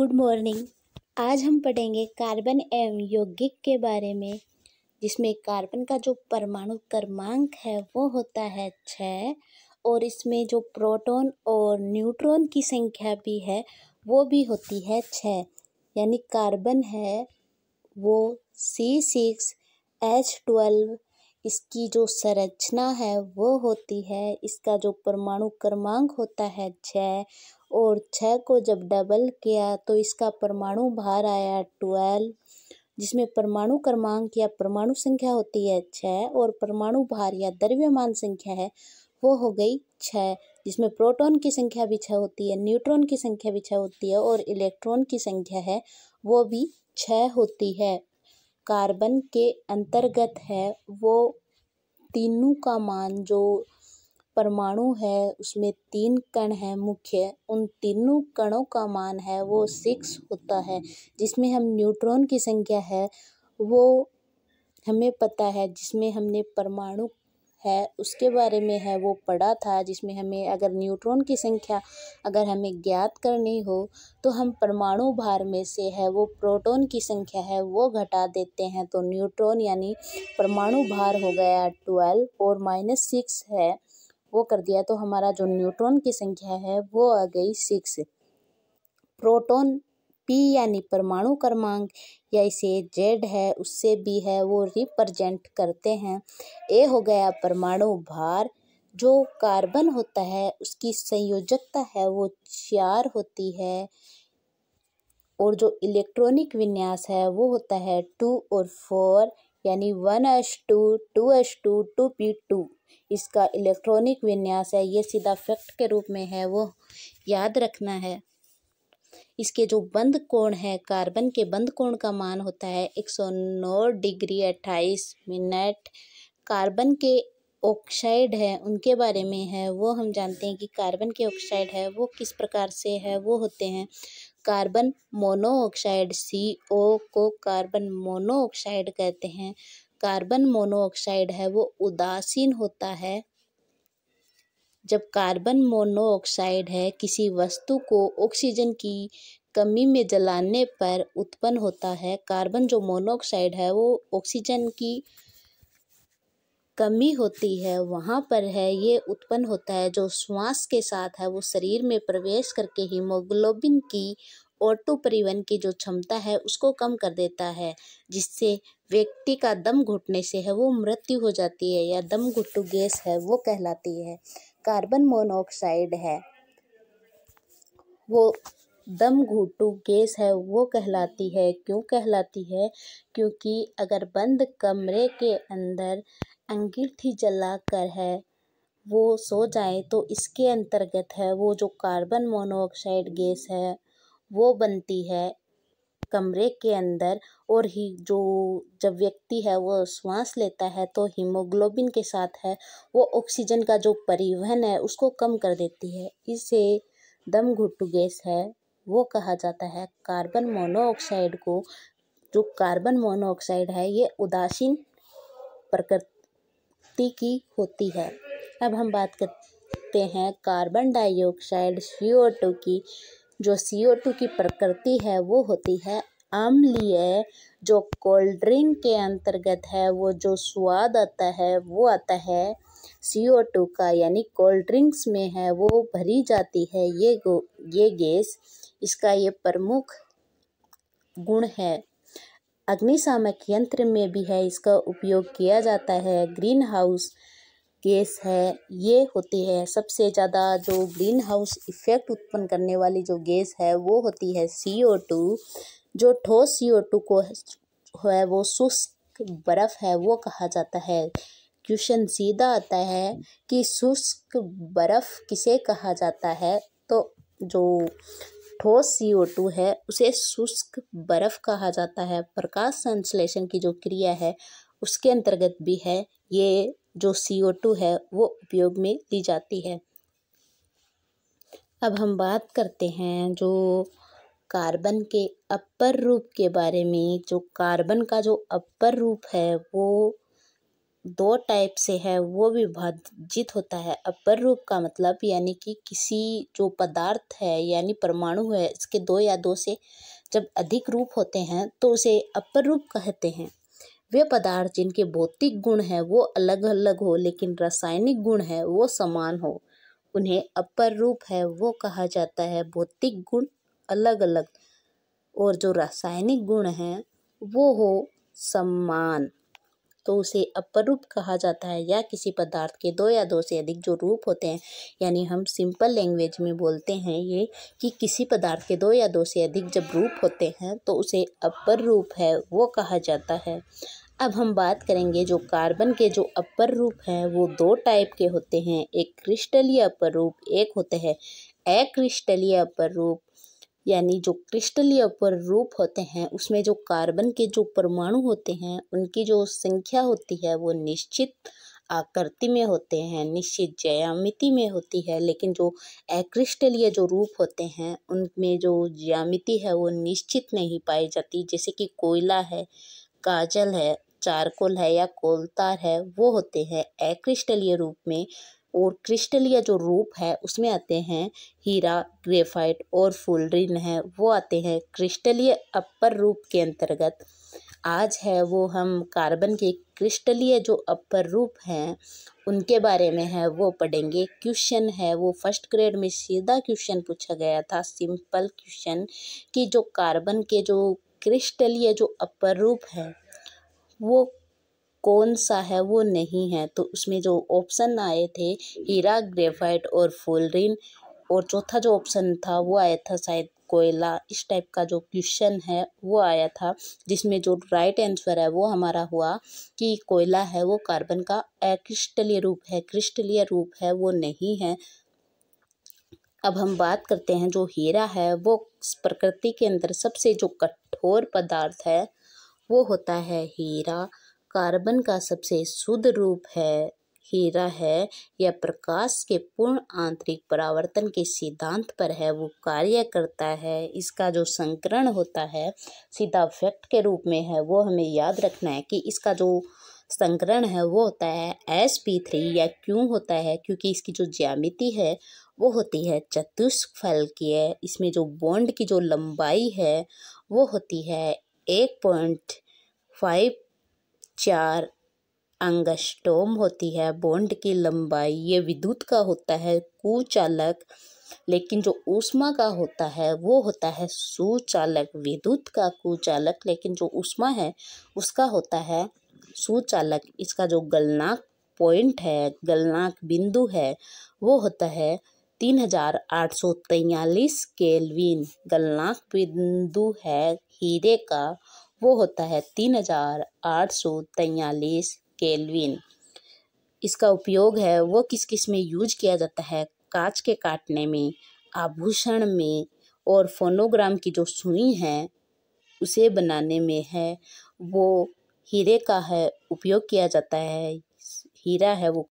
good morning आज हम पढ़ेंगे कार्बन एवं यौगिक के बारे में जिसमें कार्बन का जो परमाणु क्रमांक है वो होता है छ और इसमें जो प्रोटॉन और न्यूट्रॉन की संख्या भी है वो भी होती है छ यानी कार्बन है वो सी सिक्स एच ट्वेल्व इसकी जो संरचना है वो होती है इसका जो परमाणु क्रमांक होता है छः और छः को जब डबल किया तो इसका परमाणु भार आया ट्वेल्व जिसमें परमाणु क्रमांक या परमाणु संख्या होती है छः और परमाणु भार या द्रव्यमान संख्या है वो हो गई छः जिसमें प्रोटॉन की संख्या भी छः होती है न्यूट्रॉन की संख्या भी छः होती है और इलेक्ट्रॉन की संख्या है वो भी छः होती है कार्बन के अंतर्गत है वो तीनों का मान जो परमाणु है उसमें तीन कण हैं मुख्य उन तीनों कणों का मान है वो सिक्स होता है जिसमें हम न्यूट्रॉन की संख्या है वो हमें पता है जिसमें हमने परमाणु है उसके बारे में है वो पढ़ा था जिसमें हमें अगर न्यूट्रॉन की संख्या अगर हमें ज्ञात करनी हो तो हम परमाणु भार में से है वो प्रोटॉन की संख्या है वो घटा देते हैं तो न्यूट्रॉन यानी परमाणु भार हो गया ट्वेल्व और माइनस सिक्स है वो कर दिया तो हमारा जो न्यूट्रॉन की संख्या है वो आ गई सिक्स प्रोटॉन पी यानी परमाणु क्रमांक या इसे जेड है उससे भी है वो रिप्रेजेंट करते हैं ए हो गया परमाणु भार जो कार्बन होता है उसकी संयोजकता है वो चार होती है और जो इलेक्ट्रॉनिक विन्यास है वो होता है टू और फोर यानी one s two two s two two p two इसका इलेक्ट्रॉनिक विन्यास है ये सीधा फैक्ट के रूप में है वो याद रखना है इसके जो बंद कोण है कार्बन के बंद कोण का मान होता है एक सौ नौ डिग्री अट्ठाईस मिनट कार्बन के ऑक्साइड है उनके बारे में है वो हम जानते हैं कि कार्बन के ऑक्साइड है वो किस प्रकार से है वो होते हैं कार्बन मोनोऑक्साइड सी ओ को कार्बन मोनोऑक्साइड कहते हैं कार्बन मोनोऑक्साइड है वो उदासीन होता है जब कार्बन मोनोऑक्साइड है किसी वस्तु को ऑक्सीजन की कमी में जलाने पर उत्पन्न होता है कार्बन जो मोनोऑक्साइड है वो ऑक्सीजन की कमी होती है वहाँ पर है ये उत्पन्न होता है जो श्वास के साथ है वो शरीर में प्रवेश करके हीमोग्लोबिन की ऑटो परिवहन की जो क्षमता है उसको कम कर देता है जिससे व्यक्ति का दम घुटने से है वो मृत्यु हो जाती है या दम घुट्टू गैस है वो कहलाती है कार्बन मोनोऑक्साइड है वो दम घुटू गैस है वो कहलाती है क्यों कहलाती है क्योंकि अगर बंद कमरे के अंदर अंगीठी जलाकर है वो सो जाए तो इसके अंतर्गत है वो जो कार्बन मोनोऑक्साइड गैस है वो बनती है कमरे के अंदर और ही जो जब व्यक्ति है वो श्वास लेता है तो हीमोग्लोबिन के साथ है वो ऑक्सीजन का जो परिवहन है उसको कम कर देती है इसे दम घुट्टू गैस है वो कहा जाता है कार्बन मोनोऑक्साइड को जो कार्बन मोनोऑक्साइड है ये उदासीन प्रकृति की होती है अब हम बात करते हैं carbon dioxide C O two की जो सी ओ टू की प्रकृति है वो होती है अम्लीय जो कोल्ड ड्रिंक के अंतर्गत है वो जो स्वाद आता है वो आता है सी ओ टू का यानी कोल्ड ड्रिंक्स में है वो भरी जाती है ये गो ये गैस इसका ये प्रमुख गुण है अग्निशामक यंत्र में भी है इसका उपयोग किया जाता है ग्रीन हाउस गैस है ये होती है सबसे ज़्यादा जो ग्रीन हाउस इफ़ेक्ट उत्पन्न करने वाली जो गैस है वो होती है सी ओ टू जो ठोस सी ओ टू को है वो शुष्क बर्फ़ है वो कहा जाता है क्वेश्चन सीधा आता है कि शुष्क बर्फ़ किसे कहा जाता है तो जो ठोस सी ओ टू है उसे शुष्क बर्फ़ कहा जाता है प्रकाश संश्लेषण की जो क्रिया है उसके अंतर्गत भी है ये जो सी ओ टू है वो उपयोग में ली जाती है अब हम बात करते हैं जो कार्बन के अपर रूप के बारे में जो कार्बन का जो अपर रूप है वो दो टाइप से है वो विभाजित होता है अपर रूप का मतलब यानी कि किसी जो पदार्थ है यानी परमाणु है इसके दो या दो से जब अधिक रूप होते हैं तो उसे अपर रूप कहते हैं वे पदार्थ जिनके भौतिक गुण हैं वो अलग अलग हो लेकिन रासायनिक गुण है वो समान हो उन्हें अपर रूप है वो कहा जाता है भौतिक गुण अलग अलग और जो रासायनिक गुण हैं वो हो समान तो उसे अपर रूप कहा जाता है या किसी पदार्थ के दो या दो से अधिक जो रूप होते हैं यानी हम सिंपल लैंग्वेज में बोलते हैं ये कि किसी पदार्थ के दो या दो से अधिक जब रूप होते हैं तो उसे अपर रूप है वो कहा जाता है अब हम बात करेंगे जो कार्बन के जो अपर रूप हैं वो दो टाइप के होते हैं एक क्रिस्टलीय अपर रूप एक होते हैं अक्रिस्टलीय अपर रूप यानी जो क्रिस्टलीय अपर रूप होते हैं उसमें जो कार्बन के जो परमाणु होते हैं उनकी जो संख्या होती है वो निश्चित आकृति में होते हैं निश्चित ज्यामिति में होती है लेकिन जो एक्रिस्टलीय जो रूप होते हैं उनमें जो ज्यामिति है वो निश्चित नहीं पाई जाती जैसे कि कोयला है काजल है चारकोल है या कोलतार है वो होते हैं अक्रिस्टलीय रूप में और क्रिस्टलीय जो रूप है उसमें आते हैं हीरा ग्रेफाइट और फुलरिन है वो आते हैं क्रिस्टलीय अपर रूप के अंतर्गत आज है वो हम कार्बन के क्रिस्टलीय जो अपर रूप हैं उनके बारे में है वो पढ़ेंगे क्वेश्चन है वो फर्स्ट ग्रेड में सीधा क्वेश्चन पूछा गया था सिंपल क्वेश्चन कि जो कार्बन के जो क्रिस्टलीय जो अपर रूप हैं वो कौन सा है वो नहीं है तो उसमें जो ऑप्शन आए थे हीरा ग्रेफाइट और फोलरिन और चौथा जो ऑप्शन था वो आया था शायद कोयला इस टाइप का जो क्वेश्चन है वो आया था जिसमें जो राइट आंसर है वो हमारा हुआ कि कोयला है वो कार्बन का अक्रिस्टलीय रूप है क्रिस्टलीय रूप है वो नहीं है अब हम बात करते हैं जो हीरा है वो प्रकृति के अंदर सबसे जो कठोर पदार्थ है वो होता है हीरा कार्बन का सबसे शुद्ध रूप है हीरा है यह प्रकाश के पूर्ण आंतरिक परावर्तन के सिद्धांत पर है वो कार्य करता है इसका जो संकरण होता है सीधा फैक्ट के रूप में है वो हमें याद रखना है कि इसका जो संकरण है वो होता है एस पी थ्री या क्यों होता है क्योंकि इसकी जो ज्यामिति है वो होती है चतुष्फल की है इसमें जो बॉन्ड की जो लंबाई है वो होती है एक पॉइंट फाइव चार अंगस्टोम होती है बॉन्ड की लंबाई ये विद्युत का होता है कुचालक लेकिन जो ऊष्मा का होता है वो होता है सुचालक विद्युत का कुचालक लेकिन जो ऊष्मा है उसका होता है सुचालक इसका जो गलनाक पॉइंट है गलनाक बिंदु है वो होता है तीन हजार आठ सौ तैयलीस केलविन गलनाक बिंदु है हीरे का वो होता है तीन हजार आठ सौ तैयलीस केलविन इसका उपयोग है वो किस किस में यूज किया जाता है कांच के काटने में आभूषण में और फोनोग्राम की जो सुई है उसे बनाने में है वो हीरे का है उपयोग किया जाता है हीरा है वो